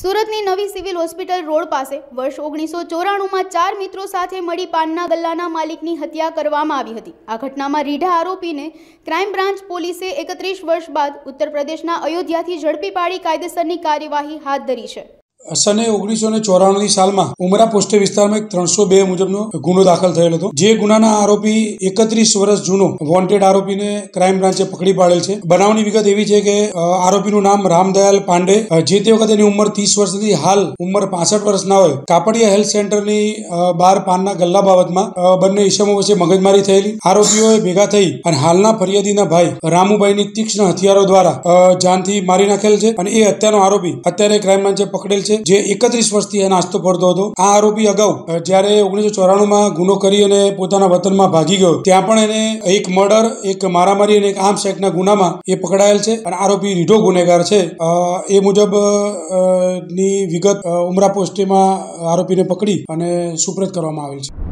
સુરતની નવી civil hospital road પાસે વર્ષ ઓગણીસો ચોરાણુંમાં ચાર મિત્રો સાથે મળી પાનના ગલ્લાના માલિકની હત્યા કરવામાં આવી હતી આ ઘટનામાં રીઢા આરોપીને ક્રાઇમ બ્રાન્ચ પોલીસે એકત્રીસ વર્ષ બાદ ઉત્તર પ્રદેશના અયોધ્યાથી ઝડપી પાડી કાયદેસરની કાર્યવાહી હાથ ધરી છે સને ઓગણીસો ને ચોરાણુંની સાલમાં ઉમરા પોસ્ટ વિસ્તારમાં એક ત્રણસો બે મુજબનો ગુનો દાખલ થયેલ હતો જે ગુનાના આરોપી એકત્રીસ વર્ષ જૂનો વોન્ટેડ આરોપીને ક્રાઇમ બ્રાન્ચે પકડી પાડેલ છે બનાવની વિગત એવી છે કે આરોપીનું નામ રામદયાલ પાંડે જે તે વખતે એની ઉંમર ત્રીસ વર્ષથી હતી હાલ ઉંમર પાસઠ વર્ષના હોય કાપડિયા હેલ્થ સેન્ટરની બાર પાનના ગલ્લા બાબતમાં બંને ઈસમો વચ્ચે મગજમારી થયેલી આરોપીઓએ ભેગા થઈ અને હાલના ફરિયાદીના ભાઈ રામુભાઈની તીક્ષ્ણ હથિયારો દ્વારા જાનથી મારી નાખેલ છે અને એ હત્યાનો આરોપી અત્યારે ક્રાઇમ બ્રાન્ચે પકડેલ છે છે જે એકત્રીસ વર્ષથી એ નાસ્તો ફરતો હતો આ આરોપી અગાઉ જ્યારે ઓગણીસો ચોરાણુંમાં ગુનો કરી અને પોતાના વતનમાં ભાગી ગયો ત્યાં પણ એને એક મર્ડર એક મારામારી અને એક આર્મ્સ એક્ટના ગુનામાં એ પકડાયેલ છે અને આરોપી રીઢો ગુનેગાર છે એ મુજબ ની વિગત ઉમરા પોસ્ટેમાં આરોપીને પકડી અને સુપ્રત કરવામાં આવેલ છે